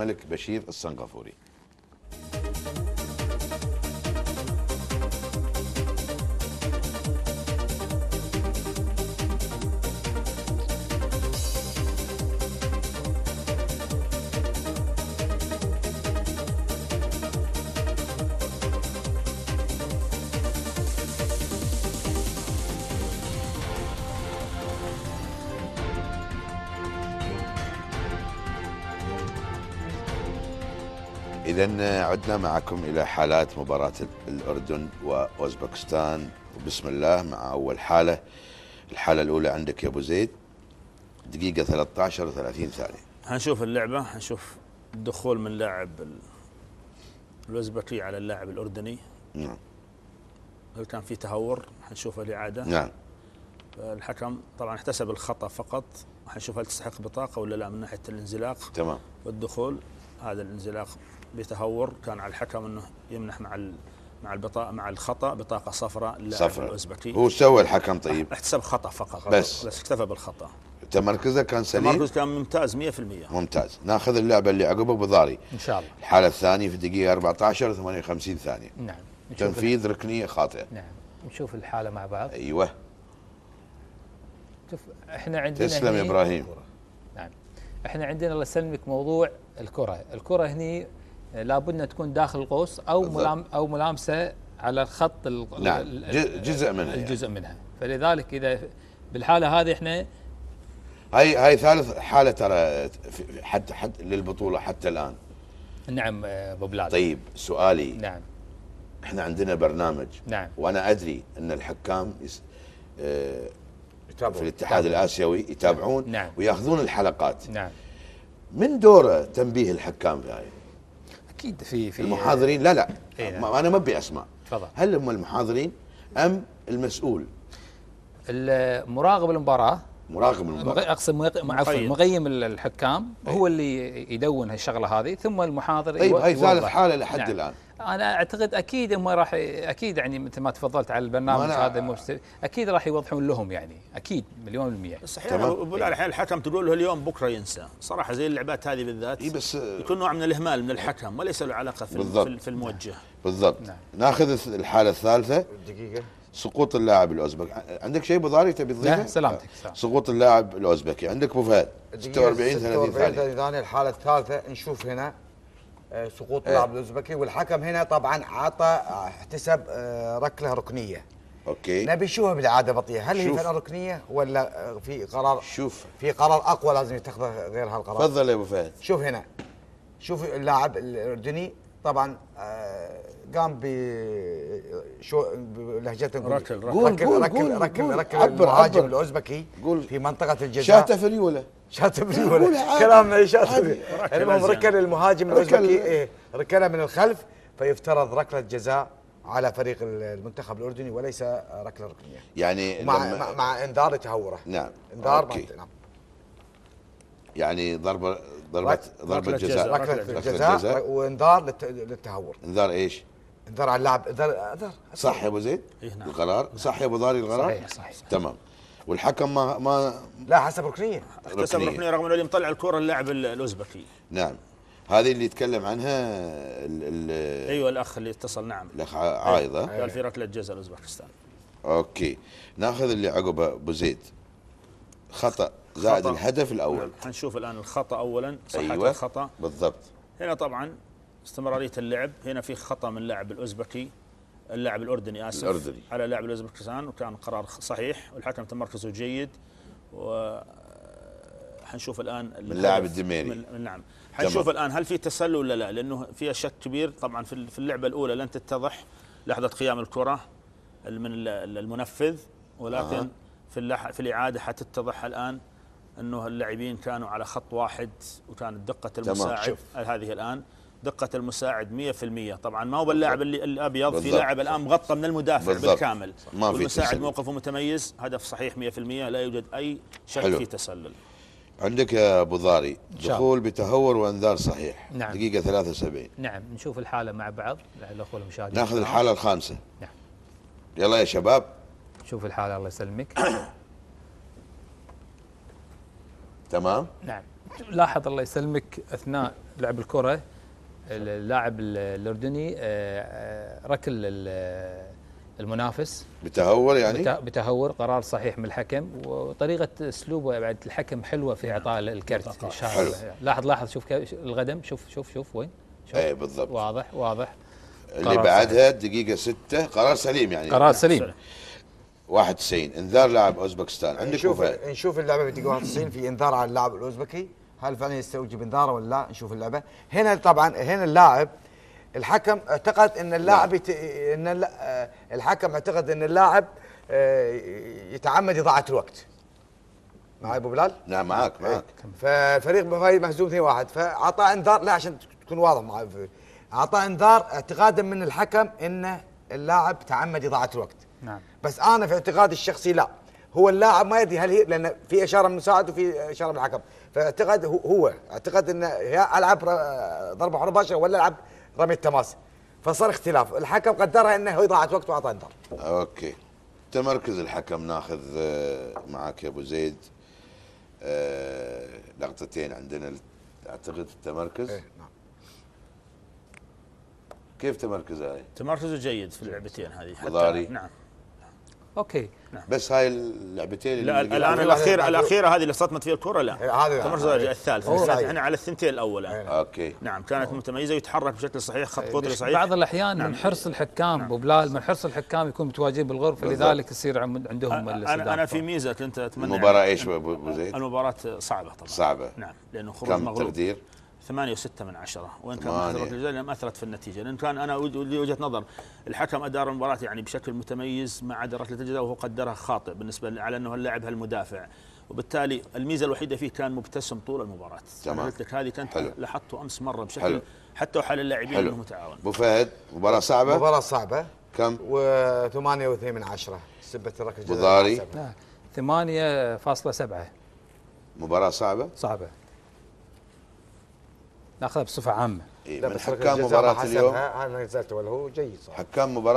الملك بشير السنغافوري إذا عدنا معكم إلى حالات مباراة الأردن وأوزبكستان بسم الله مع أول حالة الحالة الأولى عندك يا أبو زيد دقيقة 13 و30 ثانية هنشوف اللعبة هنشوف الدخول من لاعب الأوزبكي على اللاعب الأردني نعم هل كان في تهور حنشوف الإعادة نعم الحكم طبعا احتسب الخطأ فقط حنشوف هل تستحق بطاقة ولا لا من ناحية الانزلاق تمام والدخول هذا الانزلاق بتهور كان على الحكم انه يمنح مع مع البطاقه مع الخطا بطاقه صفراء صفراء الاوزبكي هو سوى الحكم طيب احتسب خطا فقط بس بس اكتفى بالخطا تمركزه كان سليم تمركزه كان ممتاز 100% ممتاز ناخذ اللعبه اللي عقبه بضاري ان شاء الله الحاله الثانيه في الدقيقه 14 58 ثانيه نعم تنفيذ ركنيه خاطئه نعم نشوف الحاله مع بعض ايوه شوف احنا عندنا تسلم ابراهيم نعم احنا عندنا الله يسلمك موضوع الكره الكره هني لابد ان تكون داخل القوس او ملام او ملامسه على الخط نعم جزء منها يعني. الجزء يعني. منها فلذلك اذا بالحاله هذه احنا هاي هاي ثالث حاله ترى حتى حتى للبطوله حتى الان نعم آه، ابو بلال طيب سؤالي نعم احنا عندنا برنامج نعم وانا ادري ان الحكام يس... آه يتابعون. في الاتحاد يتابعون. الاسيوي يتابعون نعم. وياخذون الحلقات نعم من دوره تنبيه الحكام في هاي اكيد في في المحاضرين لا لا إيه؟ انا ما ابي اسماء تفضل هل هم المحاضرين ام المسؤول؟ المراقب المباراه مراقب المباراه اقصد عفوا مقيم الحكام إيه. هو اللي يدون هالشغله هذه ثم المحاضر طيب هاي ثالث حاله لحد نعم. الان انا اعتقد اكيد هم راح اكيد يعني مثل ما تفضلت على البرنامج هذا المستوى اكيد راح يوضحون لهم يعني اكيد مليون بالمية صحيح بقول الحكم تقول له اليوم بكره ينسى صراحه زي اللعبات هذه بالذات إيه بس يكون نوع من الاهمال من الحكم وليس له علاقه في بالضبط في الموجه بالضبط نعم. ناخذ الحاله الثالثه دقيقه سقوط اللاعب الاوزبك عندك شيء بضاري ضاري تبي تضيفه؟ لا آه. سلامتك سقوط اللاعب الاوزبكي عندك ابو فهد 46 30 ثانيه 46 ثانيه الحاله الثالثه نشوف هنا سقوط إيه. لاعب الاوزبكي والحكم هنا طبعا عطى احتسب آه، ركله ركنيه اوكي نبي نشوفها بالعاده بطيئه هل هي فعلا ركنيه ولا آه، في قرار شوف في قرار اقوى لازم يتخذه غير هالقرار تفضل يا ابو فهد شوف هنا شوف اللاعب الاردني طبعا آه، قام ب بلهجته نقول ركل ركل ركل ركل ركل, ركل, ركل ركل, ركل, ركل, ركل, ركل المهاجم الاوزبكي في منطقه الجزاء ركل اليوله شاطبني ولا كلام ما يعني المهم ركل المهاجم الاوزبكي ايه ركله من الخلف فيفترض ركله جزاء على فريق المنتخب الاردني وليس ركله ركنيه يعني مع مع, مع انذار تهوره نعم انذار أوكي. نعم يعني ضربه ضربه ضربه جزاء ركله جزاء وانذار للتهور انذار ايش؟ انذار على اللاعب انذار انذار صح يا ابو زيد؟ إيه، نعم. القرار صح يا ابو ضاري القرار؟ صحيح صحيح تمام والحكم ما ما لا حسب ركنيه احتسب ركنيه رغم انه اللي مطلع الكره اللاعب الاوزبكي نعم هذه اللي يتكلم عنها الـ الـ ايوه الاخ اللي اتصل نعم الاخ عايضه قال أيوة. في ركله أيوة، جزاء لاوزبكستان اوكي ناخذ اللي عقبه ابو زيد خطا زائد الهدف الاول نعم. حنشوف الان الخطا اولا صحه أيوة. الخطا بالضبط هنا طبعا استمراريه اللعب هنا في خطا من لاعب الاوزبكي اللاعب الاردني اسف الأردني. على لاعب الاوزبكستان وكان قرار صحيح والحكم تمركزه جيد و حنشوف الان من اللاعب الدميري من نعم حنشوف الان هل في تسلل ولا لا لانه فيها شك كبير طبعا في اللعبه الاولى لن تتضح لحظه قيام الكره من المنفذ ولكن آه. في اللح... في الاعاده حتتضح الان انه اللاعبين كانوا على خط واحد وكانت دقه المساعد هذه الان دقه المساعد 100% طبعا ما هو باللاعب الابيض في لاعب الان مغطى من المدافع بالزبط. بالكامل ما في تسلل. موقفه متميز هدف صحيح 100% لا يوجد اي شك حلو. في تسلل عندك يا ابو ضاري دخول بتهور وانذار صحيح نعم. دقيقه 73 نعم نشوف الحاله مع بعض الاخوه المشاهدين ناخذ الحاله الخامسه نعم يلا يا شباب شوف الحاله الله يسلمك تمام نعم لاحظ الله يسلمك اثناء لعب الكره اللاعب الاردني آه، آه، ركل المنافس بتهور يعني بتهور قرار صحيح من الحكم وطريقه اسلوبه بعد الحكم حلوه في نعم. اعطاء الكرت حلو. لاحظ لاحظ شوف الغدم شوف شوف شوف وين شوف اي بالضبط واضح واضح اللي بعدها دقيقه ستة قرار سليم يعني قرار سليم, نعم، سليم. 91 انذار لاعب اوزبكستان عندك نشوف نشوف اللعبه بدقيقة 91 في انذار على اللاعب الاوزبكي هل فعلا يستوجب انذار ولا لا نشوف اللعبه هنا طبعا هنا اللاعب الحكم اعتقد ان اللاعب نعم. يت... ان آه، الحكم اعتقد ان اللاعب آه، يتعمد اضاعه الوقت معي ابو بلال؟ لا معاك إيه. معاك ففريق بفايد مهزوم 2 1 فاعطى انذار لا عشان تكون واضح معي اعطى انذار اعتقادا من الحكم ان اللاعب تعمد اضاعه الوقت نعم بس انا في اعتقادي الشخصي لا هو اللاعب ما يدري هل هي لان في اشاره من مساعد وفي اشاره من الحكم فاعتقد هو اعتقد ان يا العب ضربه حره مباشره ولا العب رمي التماس فصار اختلاف الحكم قدرها انه ضاعت وقت واعطى انذار اوكي تمركز الحكم ناخذ آه، معك يا ابو زيد آه، لقطتين عندنا اعتقد التمركز ايه نعم كيف تمركزه هاي؟ تمركزه جيد في اللعبتين هذه حتى نعم اوكي نعم. بس هاي اللعبتين لا الان الاخيره الاخيره هذه اللي صدمت فيها الكره لا إيه، هذه تمرز الثالثه احنا على الثنتين الاول إيه. اوكي نعم, نعم، كانت أوه. متميزه ويتحرك بشكل صحيح خط قدري إيه، صحيح بعض الاحيان نعم. من حرص الحكام نعم. بلال من حرص الحكام يكون متواجدين بالغرفه بالضبط. لذلك يصير عندهم انا انا في ميزه كنت اتمنى المباراه يعني ايش ابو زيد؟ المباراه صعبه طبعا صعبه نعم لانه خروج كم مغلوب تقدير؟ ثمانية وستة من عشرة وإن كان أثرت الجزائر لم أثرت في النتيجة لأن كان أنا لي وجهة نظر الحكم أدار المباراة يعني بشكل متميز مع ركلة الجزاء وهو قدرها خاطئ بالنسبة على أنه اللاعب هالمدافع وبالتالي الميزه الوحيده فيه كان مبتسم طول المباراه تمام قلت لك هذه كانت لاحظته امس مره بشكل حلو. حتى وحال اللاعبين انه متعاون ابو فهد مباراه صعبه مباراه صعبه كم؟ و 8.2 من 10 سبه الركله بضاري 8.7 مباراه صعبه صعبه ناخذها بصفه عامه إيه، لا حكام مباراه اليوم انا نزلت ولا هو جيد صح حكام مباراه